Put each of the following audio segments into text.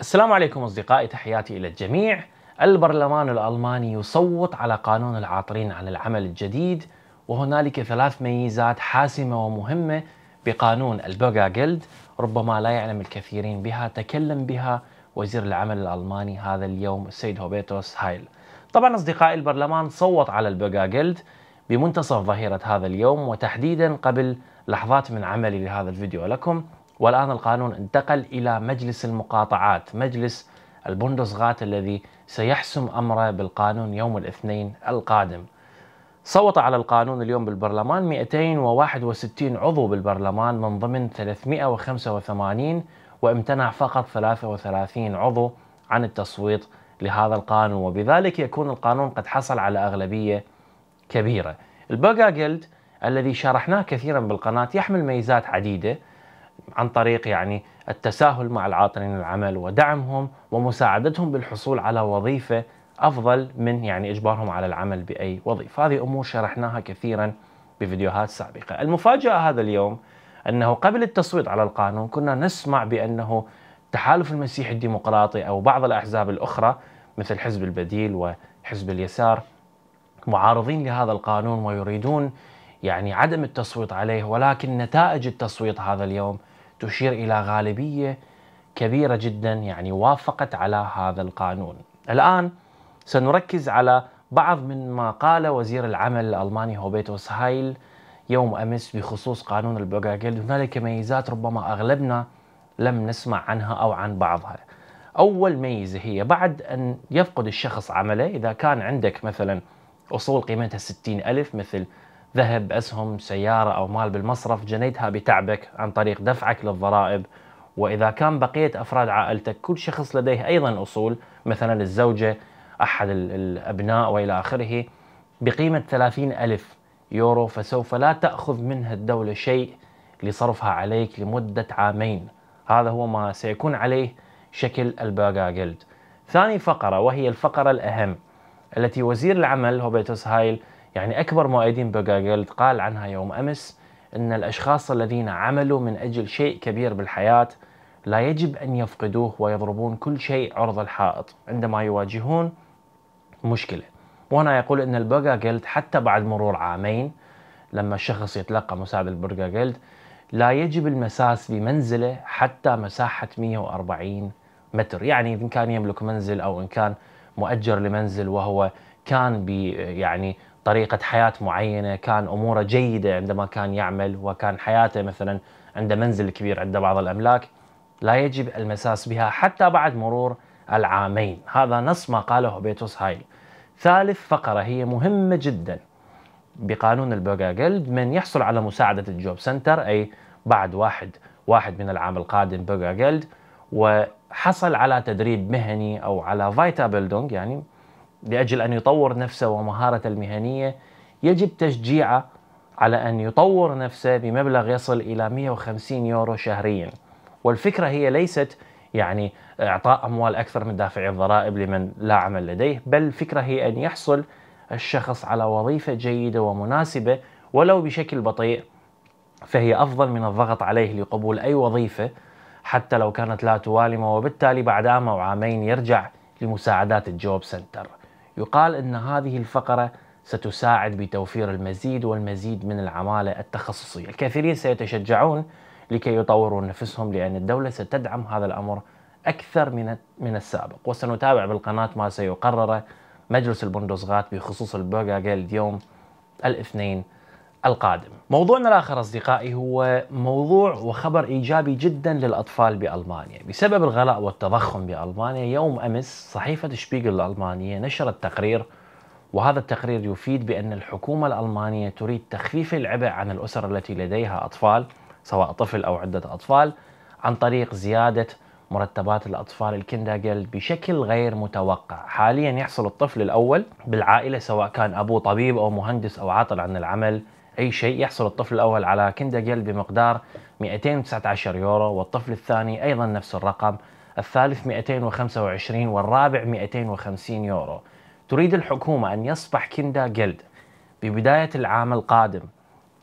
السلام عليكم اصدقائي تحياتي الى الجميع. البرلمان الالماني يصوت على قانون العاطلين عن العمل الجديد وهنالك ثلاث ميزات حاسمه ومهمه بقانون البوغا جلد ربما لا يعلم الكثيرين بها تكلم بها وزير العمل الالماني هذا اليوم السيد هوبيتوس هايل. طبعا اصدقائي البرلمان صوت على البوغا جلد بمنتصف ظهيره هذا اليوم وتحديدا قبل لحظات من عملي لهذا الفيديو لكم والآن القانون انتقل إلى مجلس المقاطعات مجلس البندسغات الذي سيحسم أمره بالقانون يوم الاثنين القادم صوت على القانون اليوم بالبرلمان 261 عضو بالبرلمان من ضمن 385 وامتنع فقط 33 عضو عن التصويت لهذا القانون وبذلك يكون القانون قد حصل على أغلبية كبيرة البرغا جلد الذي شرحناه كثيرا بالقناة يحمل ميزات عديدة عن طريق يعني التساهل مع العاطلين العمل ودعمهم ومساعدتهم بالحصول على وظيفه افضل من يعني اجبارهم على العمل باي وظيفه، هذه امور شرحناها كثيرا بفيديوهات سابقه، المفاجاه هذا اليوم انه قبل التصويت على القانون كنا نسمع بانه تحالف المسيح الديمقراطي او بعض الاحزاب الاخرى مثل حزب البديل وحزب اليسار معارضين لهذا القانون ويريدون يعني عدم التصويت عليه ولكن نتائج التصويت هذا اليوم تشير إلى غالبية كبيرة جدا يعني وافقت على هذا القانون الآن سنركز على بعض من ما قال وزير العمل الألماني هوبيتوس هايل يوم أمس بخصوص قانون البوغاجيل هنالك ميزات ربما أغلبنا لم نسمع عنها أو عن بعضها أول ميزة هي بعد أن يفقد الشخص عمله إذا كان عندك مثلا أصول قيمتها 60 ألف مثل ذهب أسهم سيارة أو مال بالمصرف جنيتها بتعبك عن طريق دفعك للضرائب وإذا كان بقية أفراد عائلتك كل شخص لديه أيضا أصول مثلا الزوجة أحد الأبناء وإلى آخره بقيمة 30 ألف يورو فسوف لا تأخذ منها الدولة شيء لصرفها عليك لمدة عامين هذا هو ما سيكون عليه شكل البرجا جلد ثاني فقرة وهي الفقرة الأهم التي وزير العمل هوبيتوس هايل يعني أكبر مؤيدين بوغاغيلد قال عنها يوم أمس أن الأشخاص الذين عملوا من أجل شيء كبير بالحياة لا يجب أن يفقدوه ويضربون كل شيء عرض الحائط عندما يواجهون مشكلة وهنا يقول أن البوغاغيلد حتى بعد مرور عامين لما الشخص يتلقى مساعدة البوغاغيلد لا يجب المساس بمنزله حتى مساحة 140 متر يعني إن كان يملك منزل أو إن كان مؤجر لمنزل وهو كان يعني طريقة حياة معينة كان أموره جيدة عندما كان يعمل وكان حياته مثلا عنده منزل كبير عنده بعض الأملاك لا يجب المساس بها حتى بعد مرور العامين هذا نص ما قاله بيتوس هايل ثالث فقرة هي مهمة جدا بقانون جلد من يحصل على مساعدة الجوب سنتر أي بعد واحد واحد من العام القادم جلد وحصل على تدريب مهني أو على فايتا بيلدونج يعني لاجل ان يطور نفسه ومهارته المهنيه يجب تشجيعه على ان يطور نفسه بمبلغ يصل الى 150 يورو شهريا. والفكره هي ليست يعني اعطاء اموال اكثر من دافعي الضرائب لمن لا عمل لديه، بل الفكره هي ان يحصل الشخص على وظيفه جيده ومناسبه ولو بشكل بطيء فهي افضل من الضغط عليه لقبول اي وظيفه حتى لو كانت لا توالمه وبالتالي بعد عام او عامين يرجع لمساعدات الجوب سنتر. يقال أن هذه الفقرة ستساعد بتوفير المزيد والمزيد من العمالة التخصصية الكثيرين سيتشجعون لكي يطوروا نفسهم لأن الدولة ستدعم هذا الأمر أكثر من من السابق وسنتابع بالقناة ما سيقرره مجلس البندوزغات بخصوص البرغاغيل يوم الاثنين القادم. موضوعنا الآخر أصدقائي هو موضوع وخبر إيجابي جدا للأطفال بألمانيا بسبب الغلاء والتضخم بألمانيا يوم أمس صحيفة شبيغل الألمانية نشرت تقرير وهذا التقرير يفيد بأن الحكومة الألمانية تريد تخفيف العبء عن الأسر التي لديها أطفال سواء طفل أو عدة أطفال عن طريق زيادة مرتبات الأطفال الكنداجل بشكل غير متوقع حاليا يحصل الطفل الأول بالعائلة سواء كان أبوه طبيب أو مهندس أو عاطل عن العمل أي شيء يحصل الطفل الأول على كندجل بمقدار 219 يورو والطفل الثاني أيضا نفس الرقم الثالث 225 والرابع 250 يورو تريد الحكومة أن يصبح كندا جلد ببداية العام القادم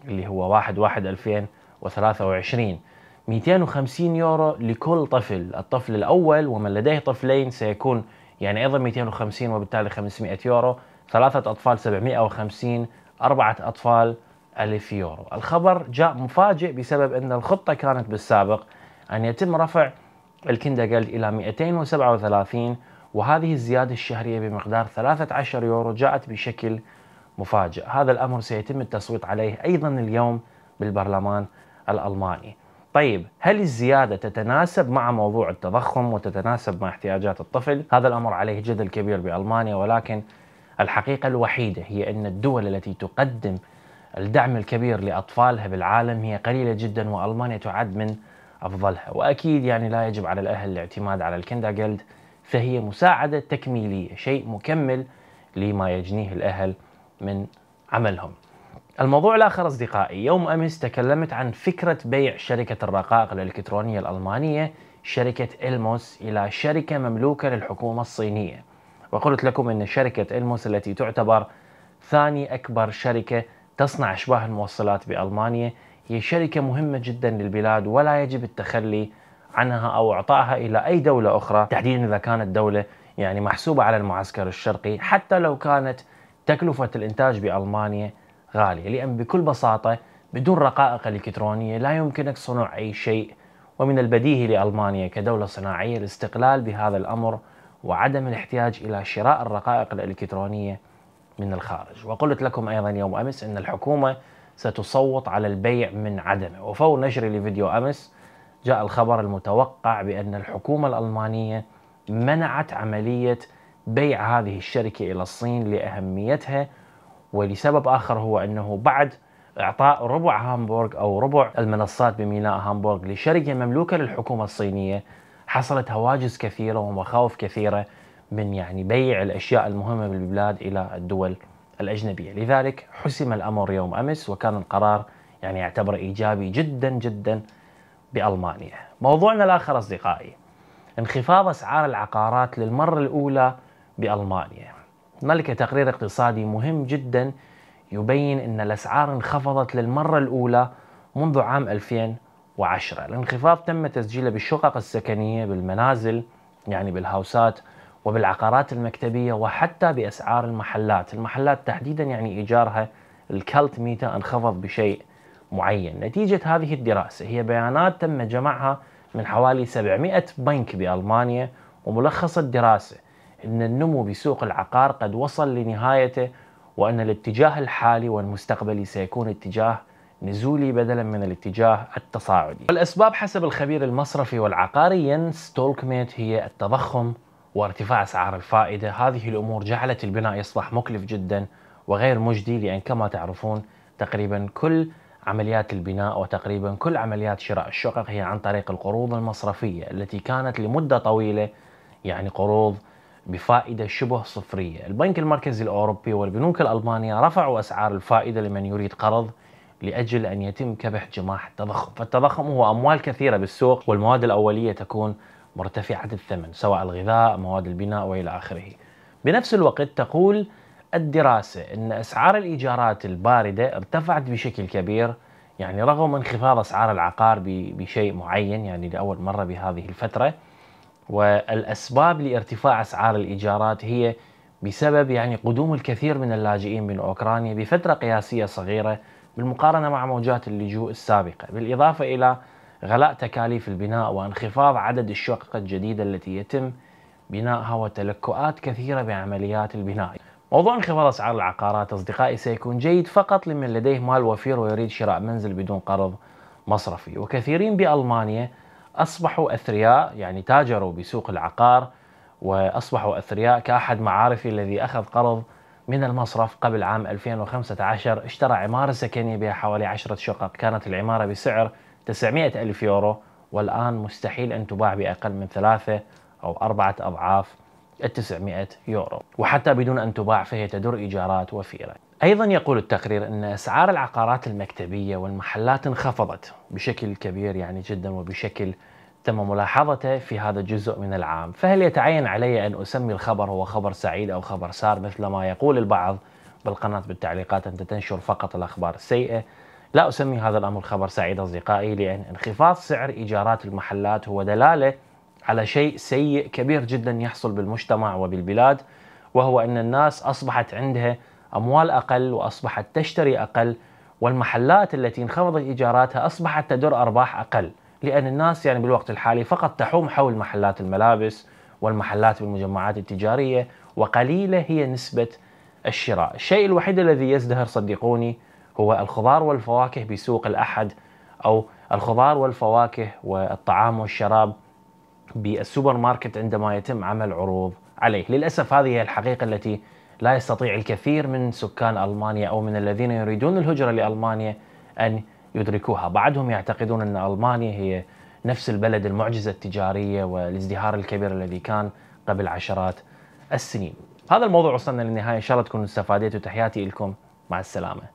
اللي هو 1 1 2023 250 يورو لكل طفل الطفل الأول ومن لديه طفلين سيكون يعني أيضا 250 وبالتالي 500 يورو ثلاثة أطفال 750 أربعة أطفال ألف يورو الخبر جاء مفاجئ بسبب أن الخطة كانت بالسابق أن يتم رفع الكندجلد إلى 237 وهذه الزيادة الشهرية بمقدار 13 يورو جاءت بشكل مفاجئ هذا الأمر سيتم التصويت عليه أيضا اليوم بالبرلمان الألماني طيب هل الزيادة تتناسب مع موضوع التضخم وتتناسب مع احتياجات الطفل؟ هذا الأمر عليه جدل كبير بألمانيا ولكن الحقيقة الوحيدة هي أن الدول التي تقدم الدعم الكبير لأطفالها بالعالم هي قليلة جدا وألمانيا تعد من أفضلها وأكيد يعني لا يجب على الأهل الاعتماد على الكنداجلد فهي مساعدة تكميلية شيء مكمل لما يجنيه الأهل من عملهم الموضوع الآخر أصدقائي يوم أمس تكلمت عن فكرة بيع شركة الرقائق الإلكترونية الألمانية شركة إلموس إلى شركة مملوكة للحكومة الصينية وقلت لكم أن شركة إلموس التي تعتبر ثاني أكبر شركة تصنع أشباه الموصلات بألمانيا هي شركة مهمة جدا للبلاد ولا يجب التخلي عنها أو إعطائها إلى أي دولة أخرى تحديدا إذا كانت دولة يعني محسوبة على المعسكر الشرقي حتى لو كانت تكلفة الإنتاج بألمانيا غالية لأن بكل بساطة بدون رقائق إلكترونية لا يمكنك صنع أي شيء ومن البديهي لألمانيا كدولة صناعية الاستقلال بهذا الأمر وعدم الاحتياج إلى شراء الرقائق الإلكترونية من الخارج وقلت لكم أيضا يوم أمس أن الحكومة ستصوت على البيع من عدمه وفور نشري لفيديو أمس جاء الخبر المتوقع بأن الحكومة الألمانية منعت عملية بيع هذه الشركة إلى الصين لأهميتها ولسبب آخر هو أنه بعد إعطاء ربع هامبورغ أو ربع المنصات بميناء هامبورغ لشركة مملوكة للحكومة الصينية حصلت هواجس كثيرة ومخاوف كثيرة من يعني بيع الأشياء المهمة بالبلاد إلى الدول الأجنبية لذلك حسم الأمر يوم أمس وكان القرار يعني يعتبر إيجابي جدا جدا بألمانيا موضوعنا الآخر أصدقائي انخفاض أسعار العقارات للمرة الأولى بألمانيا هنالك تقرير اقتصادي مهم جدا يبين أن الأسعار انخفضت للمرة الأولى منذ عام 2010 الانخفاض تم تسجيله بالشقق السكنية بالمنازل يعني بالهاوسات وبالعقارات المكتبية وحتى بأسعار المحلات المحلات تحديدا يعني إيجارها الكالت ميتا انخفض بشيء معين نتيجة هذه الدراسة هي بيانات تم جمعها من حوالي 700 بنك بألمانيا وملخص الدراسة أن النمو بسوق العقار قد وصل لنهايته وأن الاتجاه الحالي والمستقبلي سيكون اتجاه نزولي بدلا من الاتجاه التصاعدي. الأسباب حسب الخبير المصرفي والعقاري ينس تولكميت هي التضخم وارتفاع أسعار الفائدة هذه الأمور جعلت البناء يصبح مكلف جدا وغير مجدي لأن كما تعرفون تقريبا كل عمليات البناء وتقريبا كل عمليات شراء الشقق هي عن طريق القروض المصرفية التي كانت لمدة طويلة يعني قروض بفائدة شبه صفرية البنك المركزي الأوروبي والبنوك الألمانية رفعوا أسعار الفائدة لمن يريد قرض لأجل أن يتم كبح جماح التضخم فالتضخم هو أموال كثيرة بالسوق والمواد الأولية تكون مرتفعة الثمن سواء الغذاء مواد البناء وإلى آخره بنفس الوقت تقول الدراسة أن أسعار الإيجارات الباردة ارتفعت بشكل كبير يعني رغم انخفاض أسعار العقار بشيء معين يعني لأول مرة بهذه الفترة والأسباب لارتفاع أسعار الإيجارات هي بسبب يعني قدوم الكثير من اللاجئين من أوكرانيا بفترة قياسية صغيرة بالمقارنة مع موجات اللجوء السابقة بالإضافة إلى غلاء تكاليف البناء وانخفاض عدد الشقق الجديدة التي يتم بنائها وتلكؤات كثيرة بعمليات البناء موضوع انخفاض أسعار العقارات أصدقائي سيكون جيد فقط لمن لديه مال وفير ويريد شراء منزل بدون قرض مصرفي وكثيرين بألمانيا أصبحوا أثرياء يعني تاجروا بسوق العقار وأصبحوا أثرياء كأحد معارفي الذي أخذ قرض من المصرف قبل عام 2015 اشترى عمارة سكنية بها حوالي 10 شقق كانت العمارة بسعر 900 ألف يورو والآن مستحيل أن تباع بأقل من ثلاثة أو أربعة أضعاف ال 900 يورو وحتى بدون أن تباع فهي تدر إيجارات وفيرة أيضا يقول التقرير أن أسعار العقارات المكتبية والمحلات انخفضت بشكل كبير يعني جدا وبشكل تم ملاحظته في هذا الجزء من العام فهل يتعين علي أن أسمي الخبر هو خبر سعيد أو خبر سار مثل ما يقول البعض بالقناة بالتعليقات أنت تنشر فقط الأخبار السيئة لا أسمي هذا الأمر خبر سعيد أصدقائي لأن انخفاض سعر إيجارات المحلات هو دلالة على شيء سيء كبير جدا يحصل بالمجتمع وبالبلاد وهو أن الناس أصبحت عندها أموال أقل وأصبحت تشتري أقل والمحلات التي انخفضت إيجاراتها أصبحت تدر أرباح أقل لأن الناس يعني بالوقت الحالي فقط تحوم حول محلات الملابس والمحلات بالمجمعات التجارية وقليلة هي نسبة الشراء الشيء الوحيد الذي يزدهر صدقوني هو الخضار والفواكه بسوق الأحد أو الخضار والفواكه والطعام والشراب بالسوبر ماركت عندما يتم عمل عروض عليه للأسف هذه هي الحقيقة التي لا يستطيع الكثير من سكان ألمانيا أو من الذين يريدون الهجرة لألمانيا أن يدركوها بعضهم يعتقدون أن ألمانيا هي نفس البلد المعجزة التجارية والازدهار الكبير الذي كان قبل عشرات السنين هذا الموضوع وصلنا للنهاية إن شاء الله تكونوا استفادتوا تحياتي لكم مع السلامة